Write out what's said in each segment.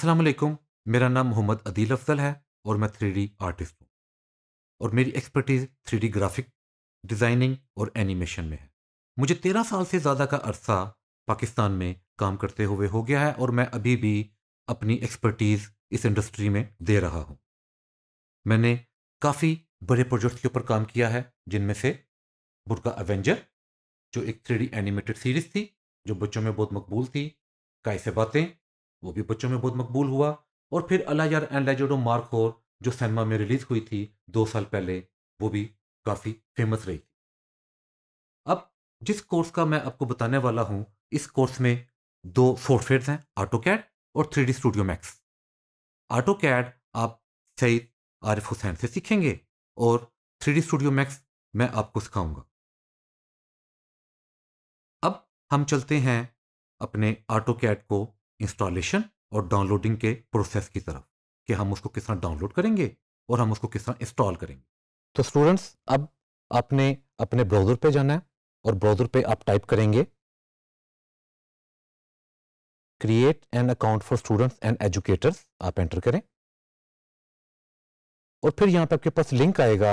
असलम मेरा नाम मोहम्मद अदील अफजल है और मैं थ्री आर्टिस्ट हूँ और मेरी एक्सपर्टीज़ थ्री ग्राफिक डिज़ाइनिंग और एनिमेशन में है मुझे तेरह साल से ज़्यादा का अरसा पाकिस्तान में काम करते हुए हो गया है और मैं अभी भी अपनी एक्सपर्टीज़ इस इंडस्ट्री में दे रहा हूँ मैंने काफ़ी बड़े प्रोजेक्ट्स के ऊपर काम किया है जिनमें से बुरका एवेंजर जो एक थ्री एनिमेटेड सीरीज़ थी जो बच्चों में बहुत मकबूल थी कैसे बातें वो भी बच्चों में बहुत मकबूल हुआ और फिर अलायर एंड लेजोडो मार्कोर जो सिनेमा में रिलीज हुई थी दो साल पहले वो भी काफ़ी फेमस रही थी अब जिस कोर्स का मैं आपको बताने वाला हूँ इस कोर्स में दो सॉफ्टवेयर हैं ऑटो कैड और three D studio max AutoCAD आप सईद आरिफ हुसैन से सीखेंगे और थ्री डी स्टूडियो मैक्स मैं आपको सिखाऊंगा अब हम चलते हैं अपने ऑटो कैड को इंस्टॉलेशन और डाउनलोडिंग के प्रोसेस की तरफ कि हम उसको किस तरह डाउनलोड करेंगे और हम उसको किस तरह इंस्टॉल करेंगे तो स्टूडेंट्स अब आपने अपने ब्राउज़र पे जाना है और ब्राउज़र पे आप टाइप करेंगे create an account for students and educators आप एंटर करें और फिर यहाँ पे आपके पास लिंक आएगा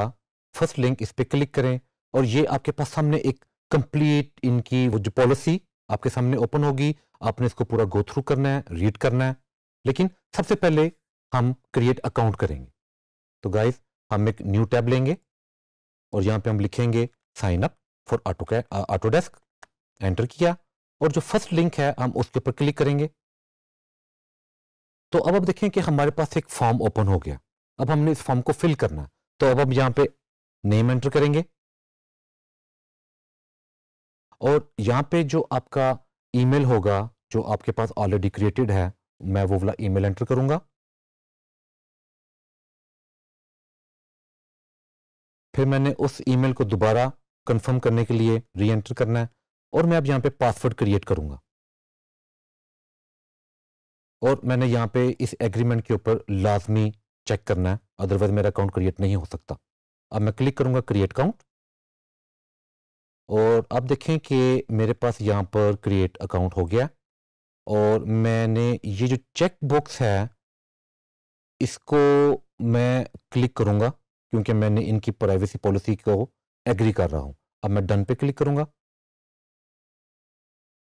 फर्स्ट लिंक इस पर क्लिक करें और ये आपके पास सामने एक कंप्लीट इनकी वो जो पॉलिसी आपके सामने ओपन होगी आपने इसको पूरा गो थ्रू करना है रीड करना है लेकिन सबसे पहले हम क्रिएट अकाउंट करेंगे तो गाइज हम एक न्यू टैब लेंगे और यहाँ पे हम लिखेंगे sign up for auto Autodesk enter किया और जो फर्स्ट लिंक है हम उसके ऊपर क्लिक करेंगे तो अब आप देखें कि हमारे पास एक फॉर्म ओपन हो गया अब हमने इस फॉर्म को फिल करना तो अब हम यहाँ पे नेम एंटर करेंगे और यहाँ पे जो आपका ईमेल होगा जो आपके पास ऑलरेडी क्रिएटेड है मैं वो वाला ईमेल एंटर करूंगा फिर मैंने उस ईमेल को दोबारा कंफर्म करने के लिए री एंटर करना है और मैं अब यहाँ पे पासवर्ड क्रिएट करूंगा और मैंने यहाँ पे इस एग्रीमेंट के ऊपर लाजमी चेक करना है अदरवाइज मेरा अकाउंट क्रिएट नहीं हो सकता अब मैं क्लिक करूंगा क्रिएट अकाउंट और आप देखें कि मेरे पास यहाँ पर क्रिएट अकाउंट हो गया और मैंने ये जो चेक बॉक्स है इसको मैं क्लिक करूँगा क्योंकि मैंने इनकी प्राइवेसी पॉलिसी को एग्री कर रहा हूँ अब मैं डन पे क्लिक करूँगा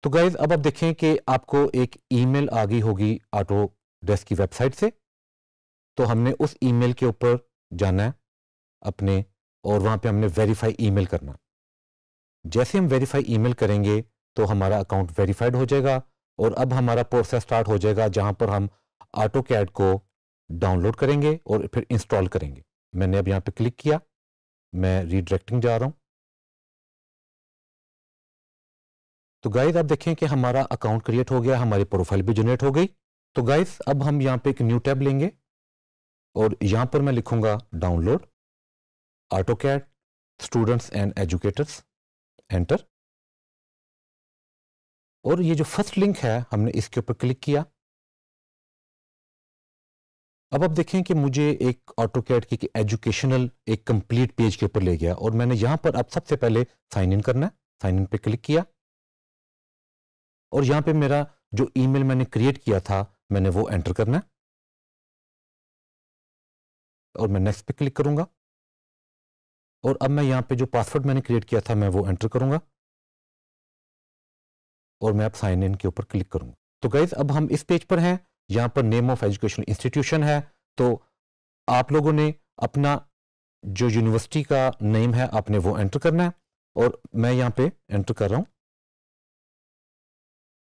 तो गाइज अब आप देखें कि आपको एक ईमेल आ गई होगी ऑटो डेस्क की वेबसाइट से तो हमने उस ईमेल के ऊपर जाना है अपने और वहाँ पे हमने वेरीफाई ईमेल करना जैसे हम वेरीफाई ईमेल करेंगे तो हमारा अकाउंट वेरीफाइड हो जाएगा और अब हमारा प्रोसेस स्टार्ट हो जाएगा जहां पर हम ऑटो कैड को डाउनलोड करेंगे और फिर इंस्टॉल करेंगे मैंने अब यहाँ पे क्लिक किया मैं रीडायरेक्टिंग जा रहा हूँ तो गाइज आप देखें कि हमारा अकाउंट क्रिएट हो गया हमारी प्रोफाइल भी जनरेट हो गई तो गाइज अब हम यहाँ पे एक न्यू टैब लेंगे और यहाँ पर मैं लिखूंगा download AutoCAD students and educators enter और ये जो फर्स्ट लिंक है हमने इसके ऊपर क्लिक किया अब आप देखें कि मुझे एक ऑटो कैट की एजुकेशनल एक कंप्लीट पेज के ऊपर ले गया और मैंने यहां पर अब सबसे पहले साइन इन करना है साइन इन पे क्लिक किया और यहां पे मेरा जो ईमेल मैंने क्रिएट किया था मैंने वो एंटर करना है और मैं नेक्स्ट पे क्लिक करूंगा और अब मैं यहाँ पे जो पासवर्ड मैंने क्रिएट किया था मैं वो एंटर करूंगा और मैं अब साइन इन के ऊपर क्लिक करूंगा तो गाइज अब हम इस पेज पर हैं यहाँ पर नेम ऑफ एजुकेशन इंस्टीट्यूशन है तो आप लोगों ने अपना जो यूनिवर्सिटी का नेम है आपने वो एंटर करना है और मैं यहाँ पे एंटर कर रहा हूं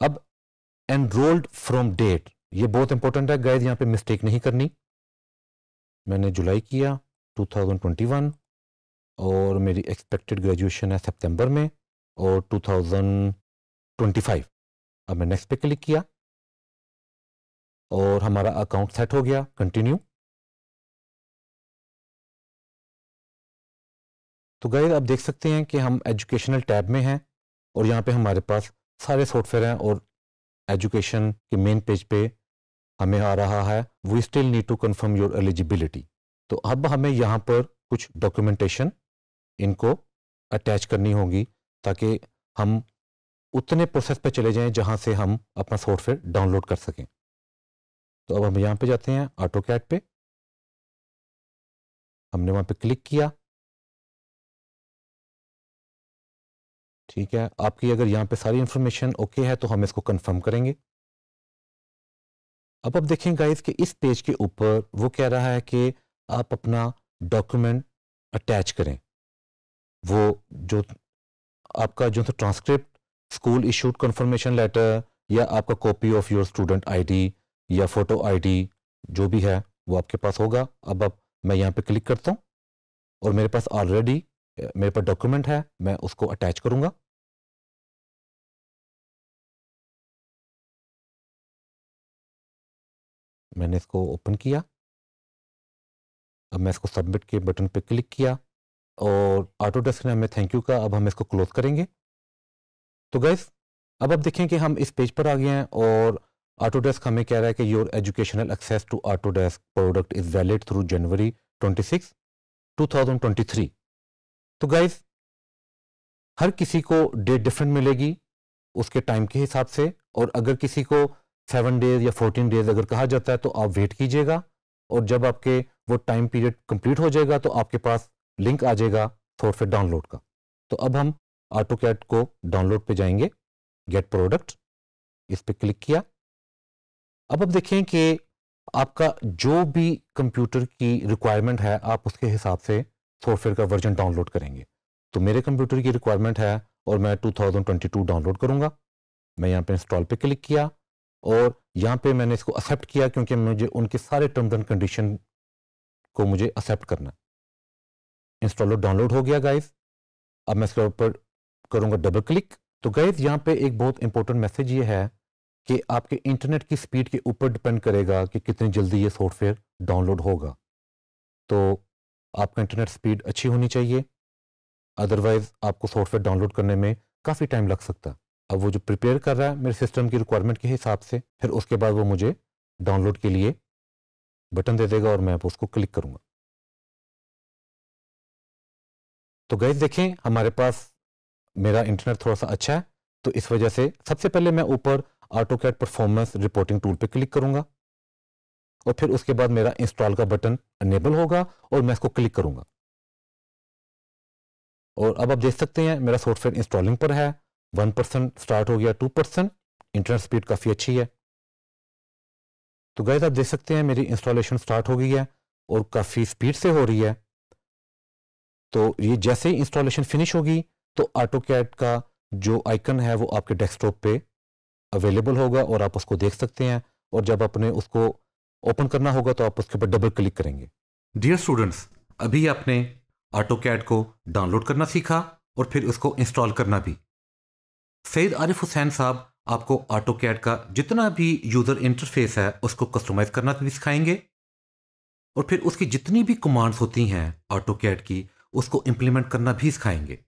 अब एनरोल्ड फ्रॉम डेट ये बहुत इंपॉर्टेंट है गाइज यहाँ पे मिस्टेक नहीं करनी मैंने जुलाई किया 2021 और मेरी एक्सपेक्टेड ग्रेजुएशन है सितंबर में और 2025 अब मैं नेक्स्ट पे क्लिक किया और हमारा अकाउंट सेट हो गया कंटिन्यू तो गए आप देख सकते हैं कि हम एजुकेशनल टैब में हैं और यहाँ पे हमारे पास सारे सॉफ्टवेयर हैं और एजुकेशन के मेन पेज पे हमें आ रहा है we still need to confirm your eligibility तो अब हमें यहाँ पर कुछ डॉक्यूमेंटेशन इनको अटैच करनी होगी ताकि हम उतने प्रोसेस पे चले जाएं जहां से हम अपना सॉफ्टवेयर डाउनलोड कर सकें तो अब हम यहाँ पे जाते हैं ऑटो कैट पे हमने वहाँ पे क्लिक किया ठीक है आपकी अगर यहाँ पे सारी इंफॉर्मेशन ओके है तो हम इसको कंफर्म करेंगे अब आप देखें गाइस कि इस पेज के ऊपर वो कह रहा है कि आप अपना डॉक्यूमेंट अटैच करें वो जो आपका जो transcript school issued confirmation letter या आपका copy of your student ID या फोटो आईडी जो भी है वो आपके पास होगा अब अब मैं यहाँ पे क्लिक करता हूँ और मेरे पास ऑलरेडी मेरे पास डॉक्यूमेंट है मैं उसको अटैच करूँगा मैंने इसको ओपन किया अब मैं इसको सबमिट के बटन पे क्लिक किया और ऑटो डेस्क ने हमें थैंक यू का अब हम इसको क्लोज करेंगे तो गैस अब आप देखें कि हम इस पेज पर आ गए हैं और ऑटो डेस्क हमें कह रहा है कि your educational access to Autodesk product is valid through January 26 2023 तो गाइज हर किसी को डेट डिफरेंट मिलेगी उसके टाइम के हिसाब से और अगर किसी को सेवन डेज या फोर्टीन डेज अगर कहा जाता है तो आप वेट कीजिएगा और जब आपके वो टाइम पीरियड कंप्लीट हो जाएगा तो आपके पास लिंक आ जाएगा थोर डाउनलोड का तो अब हम ऑटो कैट को डाउनलोड पे जाएंगे गेट प्रोडक्ट इस पर क्लिक किया अब अब देखें कि आपका जो भी कंप्यूटर की रिक्वायरमेंट है आप उसके हिसाब से सॉफ्टवेयर का वर्जन डाउनलोड करेंगे तो मेरे कंप्यूटर की रिक्वायरमेंट है और मैं 2022 डाउनलोड करूंगा मैं यहाँ पे इंस्टॉल पे क्लिक किया और यहाँ पे मैंने इसको एक्सेप्ट किया क्योंकि मुझे उनके सारे टर्म्स एंड कंडीशन को मुझे एक्सेप्ट करना है इंस्टॉलर डाउनलोड हो गया गाइज अब मैं इसके ऊपर करूँगा डबल क्लिक तो गाइज यहाँ पे एक बहुत इंपॉर्टेंट मैसेज ये है कि आपके इंटरनेट की स्पीड के ऊपर डिपेंड करेगा कि कितनी जल्दी ये सॉफ्टवेयर डाउनलोड होगा तो आपका इंटरनेट स्पीड अच्छी होनी चाहिए अदरवाइज आपको सॉफ्टवेयर डाउनलोड करने में काफ़ी टाइम लग सकता अब वो जो प्रिपेयर कर रहा है मेरे सिस्टम की रिक्वायरमेंट के हिसाब से फिर उसके बाद वो मुझे डाउनलोड के लिए बटन दे देगा और मैं उसको क्लिक करूँगा तो गए देखें हमारे पास मेरा इंटरनेट थोड़ा सा अच्छा है तो इस वजह से सबसे पहले मैं ऊपर AutoCAD performance reporting tool पे क्लिक करूंगा और फिर उसके बाद मेरा इंस्टॉल का बटन अनेबल होगा और मैं इसको क्लिक करूंगा और अब आप देख सकते हैं मेरा सॉफ्टवेयर इंस्टॉलिंग पर है वन परसेंट स्टार्ट हो गया टू परसेंट इंटरनेट स्पीड काफ़ी अच्छी है तो गैस आप देख सकते हैं मेरी इंस्टॉलेशन स्टार्ट हो गई है और काफ़ी स्पीड से हो रही है तो ये जैसे ही इंस्टॉलेशन फिनिश होगी तो ऑटो कैट का जो आइकन है वो आपके डेस्कटॉप पे अवेलेबल होगा और आप उसको देख सकते हैं और जब आपने उसको ओपन करना होगा तो आप उसके ऊपर डबल क्लिक करेंगे डियर स्टूडेंट्स अभी आपने ऑटो कैड को डाउनलोड करना सीखा और फिर उसको इंस्टॉल करना भी सैद आरिफ हुसैन साहब आपको ऑटो कैड का जितना भी यूज़र इंटरफेस है उसको कस्टमाइज़ करना भी सिखाएंगे और फिर उसकी जितनी भी कमांड्स होती हैं ऑटो कैड की उसको इम्प्लीमेंट करना भी सिखाएंगे